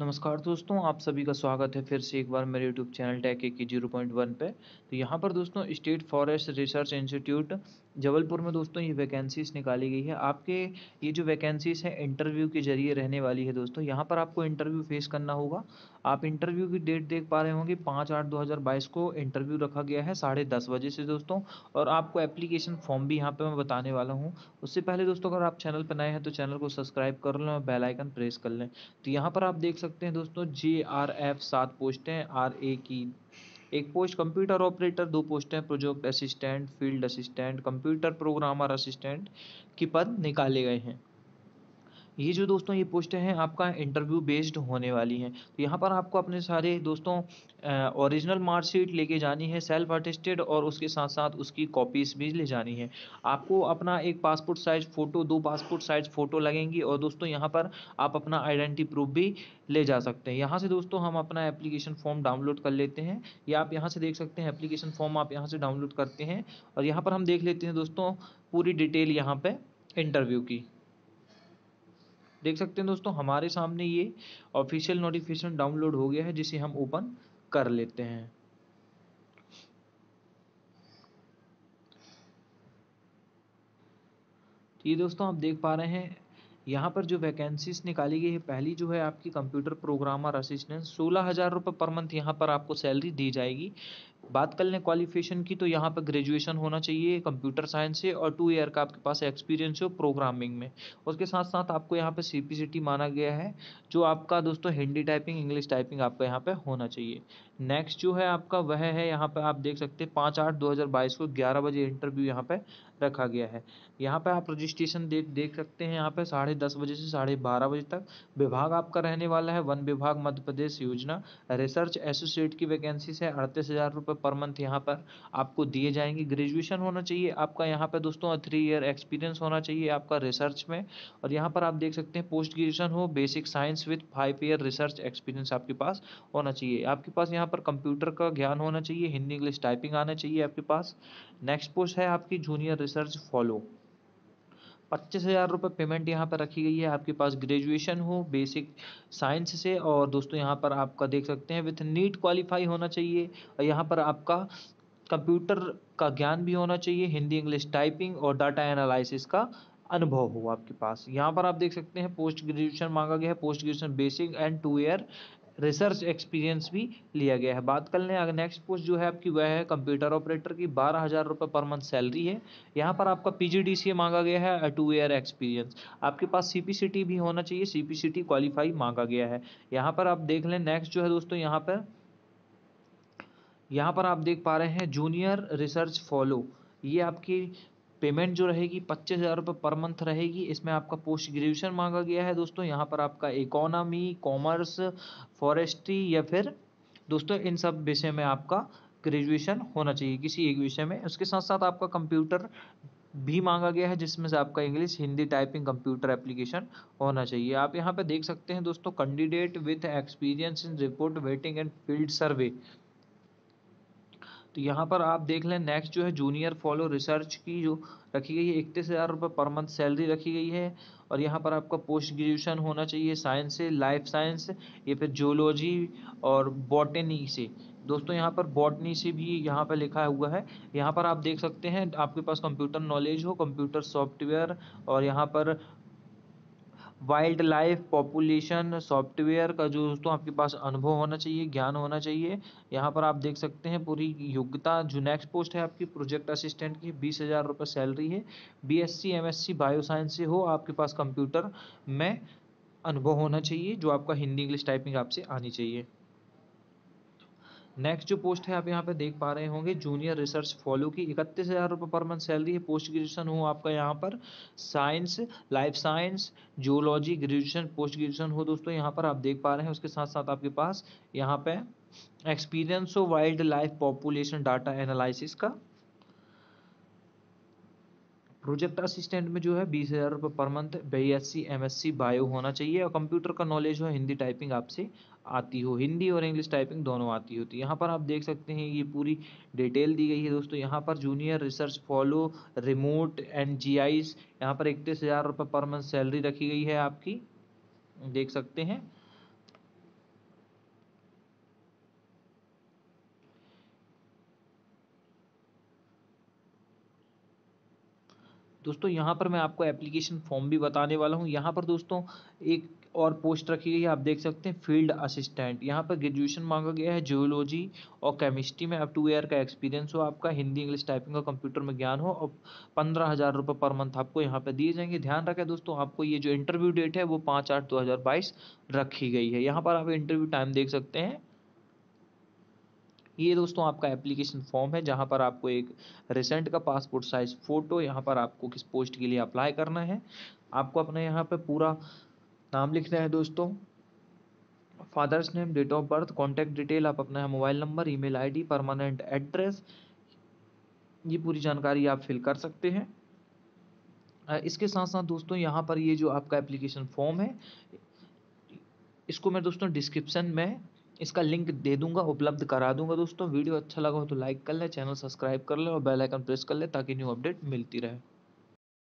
नमस्कार दोस्तों आप सभी का स्वागत है फिर से एक बार मेरे यूट्यूब चैनल टैके की जीरो पॉइंट वन पर तो यहाँ पर दोस्तों state forest research institute Jabalpur में दोस्तों ये वैकेंसीज़ निकाली गई है आपके ये जो वैकेंसीज़ हैं इंटरव्यू के ज़रिए रहने वाली है दोस्तों यहाँ पर आपको इंटरव्यू फेस करना होगा आप इंटरव्यू की डेट देख पा रहे होंगे पाँच आठ दो हज़ार बाईस को इंटरव्यू रखा गया है साढ़े दस बजे से दोस्तों और आपको एप्लीकेशन फॉर्म भी यहाँ पर मैं बताने वाला हूँ उससे पहले दोस्तों अगर आप चैनल पर नए हैं तो चैनल को सब्सक्राइब कर लें और बेलाइकन प्रेस कर लें तो यहाँ पर आप देख सकते हैं दोस्तों जे आर एफ सात पोस्टें आर ए की एक पोस्ट कंप्यूटर ऑपरेटर दो पोस्ट हैं project assistant field assistant computer programmer assistant की पद निकाले गए हैं ये जो दोस्तों ये पोस्टें हैं आपका इंटरव्यू बेस्ड होने वाली हैं तो यहाँ पर आपको अपने सारे दोस्तों ओरिजिनल मार्कशीट लेके जानी है सेल्फ अटेस्टेड और उसके साथ साथ उसकी कॉपीज़ भी ले जानी है आपको अपना एक पासपोर्ट साइज़ फ़ोटो दो पासपोर्ट साइज़ फ़ोटो लगेंगी और दोस्तों यहाँ पर आप अपना आइडेंटिटी प्रूफ भी ले जा सकते हैं यहाँ से दोस्तों हम अपना एप्लीकेशन फॉर्म डाउनलोड कर लेते हैं या आप यहाँ से देख सकते हैं एप्लीकेशन फॉर्म आप यहाँ से डाउनलोड करते हैं और यहाँ पर हम देख लेते हैं दोस्तों पूरी डिटेल यहाँ पर इंटरव्यू की देख सकते हैं दोस्तों हमारे सामने ये ऑफिशियल नोटिफिकेशन डाउनलोड हो गया है जिसे हम ओपन कर लेते हैं तो ये दोस्तों आप देख पा रहे हैं यहाँ पर जो वैकेंसीज निकाली गई है पहली जो है आपकी कंप्यूटर प्रोग्रामर असिस्टेंट सोलह हज़ार रुपये पर मंथ यहाँ पर आपको सैलरी दी जाएगी बात कर लें क्वालिफिकेशन की तो यहाँ पर ग्रेजुएशन होना चाहिए कंप्यूटर साइंस से और टू ईयर का आपके पास एक्सपीरियंस हो प्रोग्रामिंग में उसके साथ साथ आपको यहाँ पर सी पी सी टी माना गया है जो आपका दोस्तों हिंदी टाइपिंग इंग्लिश टाइपिंग आपका यहाँ पर होना चाहिए नेक्स्ट जो है आपका वह है यहाँ पर आप देख सकते हैं पाँच आठ दो हज़ार बाईस को ग्यारह बजे इंटरव्यू यहाँ पर रखा गया है यहाँ पर आप रजिस्ट्रेशन देख देख सकते हैं यहाँ पर साढ़े दस बजे से साढ़े बारह बजे तक विभाग आपका रहने वाला है वन विभाग मध्य प्रदेश योजना रिसर्च एसोसिएट की वैकेंसी है अड़तीस हज़ार रुपये पर मंथ यहाँ पर आपको दिए जाएंगे ग्रेजुएशन होना चाहिए आपका यहाँ पर दोस्तों थ्री ईयर एक्सपीरियंस होना चाहिए आपका रिसर्च में और यहाँ पर आप देख सकते हैं पोस्ट ग्रेजुएशन हो basic science with five year research experience आपके पास होना चाहिए आपके पास यहाँ पर कंप्यूटर का ज्ञान होना चाहिए हिंदी इंग्लिश टाइपिंग आना चाहिए आपके पास नेक्स्ट पोस्ट है आपकी जूनियर रिसर्च फॉलो पच्चीस हज़ार रुपये पेमेंट यहाँ पर रखी गई है आपके पास ग्रेजुएशन हो बेसिक साइंस से और दोस्तों यहाँ पर आपका देख सकते हैं विथ नीट क्वालिफाई होना चाहिए और यहाँ पर आपका कंप्यूटर का ज्ञान भी होना चाहिए हिंदी इंग्लिश टाइपिंग और डाटा एनालिसिस का अनुभव हो आपके पास यहाँ पर आप देख सकते हैं पोस्ट ग्रेजुएशन मांगा गया है post graduation basic and two year research experience भी लिया गया है बात कर लें नेक्स्ट पोस्ट जो है आपकी वह है कंप्यूटर ऑपरेटर की बारह हज़ार रुपये पर मंथ सैलरी है यहाँ पर आपका पी मांगा गया है टू ईयर एक्सपीरियंस आपके पास सी भी होना चाहिए सी क्वालिफाई मांगा गया है यहाँ पर आप देख लें नेक्स्ट जो है दोस्तों यहाँ पर यहाँ पर आप देख पा रहे हैं जूनियर रिसर्च फॉलो ये आपकी पेमेंट जो रहेगी पच्चीस हज़ार रुपये पर मंथ रहेगी इसमें आपका पोस्ट ग्रेजुएशन मांगा गया है दोस्तों यहाँ पर आपका इकोनॉमी कॉमर्स फॉरेस्ट्री या फिर दोस्तों इन सब विषय में आपका ग्रेजुएशन होना चाहिए किसी एक विषय में उसके साथ साथ आपका कंप्यूटर भी मांगा गया है जिसमें से आपका English Hindi typing computer application होना चाहिए आप यहाँ पर देख सकते हैं दोस्तों candidate with experience in report writing and field survey तो यहाँ पर आप देख लें नेक्स्ट जो है जूनियर फॉलो रिसर्च की जो रखी गई है इकतीस हज़ार रुपये पर मंथ सैलरी रखी गई है और यहाँ पर आपका पोस्ट ग्रेजुएशन होना चाहिए साइंस से लाइफ साइंस या फिर जोलॉजी और बॉटनी से दोस्तों यहाँ पर बॉटनी से भी यहाँ पर लिखा हुआ है यहाँ पर आप देख सकते हैं आपके पास कंप्यूटर नॉलेज हो कंप्यूटर सॉफ्टवेयर और यहाँ पर वाइल्ड लाइफ पॉपुलेशन सॉफ्टवेयर का जो दोस्तों आपके पास अनुभव होना चाहिए ज्ञान होना चाहिए यहाँ पर आप देख सकते हैं पूरी योग्यता जो नेक्स्ट पोस्ट है आपकी प्रोजेक्ट असिस्टेंट की बीस हज़ार रुपये सैलरी है बीएससी एमएससी बायोसाइंस से हो आपके पास कंप्यूटर में अनुभव होना चाहिए जो आपका हिंदी इंग्लिश टाइपिंग आपसे आनी चाहिए नेक्स्ट जो पोस्ट है आप यहाँ पे देख पा रहे होंगे जूनियर रिसर्च फॉलो की इकतीस हज़ार रुपये पर मंथ सैलरी है पोस्ट ग्रेजुएशन हो आपका यहाँ पर science life science zoology graduation post graduation हो दोस्तों यहाँ पर आप देख पा रहे हैं उसके साथ साथ आपके पास यहाँ पे एक्सपीरियंस हो wildlife population data analysis का प्रोजेक्ट असिस्टेंट में जो है बीस हज़ार रुपये पर मंथ B S C M S C bio होना चाहिए और कंप्यूटर का नॉलेज हो हिंदी टाइपिंग आपसे आती हो हिंदी और इंग्लिश टाइपिंग दोनों आती होती है यहाँ पर आप देख सकते हैं ये पूरी डिटेल दी गई है दोस्तों यहाँ पर junior research fellow remote and G I S यहाँ पर इकतीस हज़ार रुपये पर मंथ सैलरी रखी गई है आपकी देख सकते हैं दोस्तों यहाँ पर मैं आपको एप्लीकेशन फॉर्म भी बताने वाला हूँ यहाँ पर दोस्तों एक और पोस्ट रखी गई है आप देख सकते हैं फील्ड असिस्टेंट यहाँ पर ग्रेजुएशन मांगा गया है जियोलॉजी और केमिस्ट्री में अब टू ईयर का एक्सपीरियंस हो आपका हिंदी इंग्लिश टाइपिंग और कंप्यूटर में ज्ञान हो और पंद्रह हज़ार रुपये पर मंथ आपको यहाँ पर दिए जाएंगे ध्यान रखें दोस्तों आपको ये जो इंटरव्यू डेट है वो पाँच आठ दो हज़ार बाईस रखी गई है यहाँ पर आप इंटरव्यू टाइम देख सकते हैं ये दोस्तों आपका एप्लीकेशन फॉर्म है जहाँ पर आपको एक रिसेंट का पासपोर्ट साइज़ फ़ोटो यहाँ पर आपको किस पोस्ट के लिए अप्लाई करना है आपको अपने यहाँ पर पूरा नाम लिखना है दोस्तों father's name date of birth contact detail आप अपना mobile number email ID permanent address ये पूरी जानकारी आप फिल कर सकते हैं इसके साथ साथ दोस्तों यहाँ पर ये जो आपका एप्लीकेशन फॉर्म है इसको मैं दोस्तों डिस्क्रिप्शन में इसका लिंक दे दूंगा उपलब्ध करा दूंगा दोस्तों वीडियो अच्छा लगा हो तो लाइक कर लें चैनल सब्सक्राइब कर लें और बेल आइकन प्रेस कर लें ताकि न्यू अपडेट मिलती रहे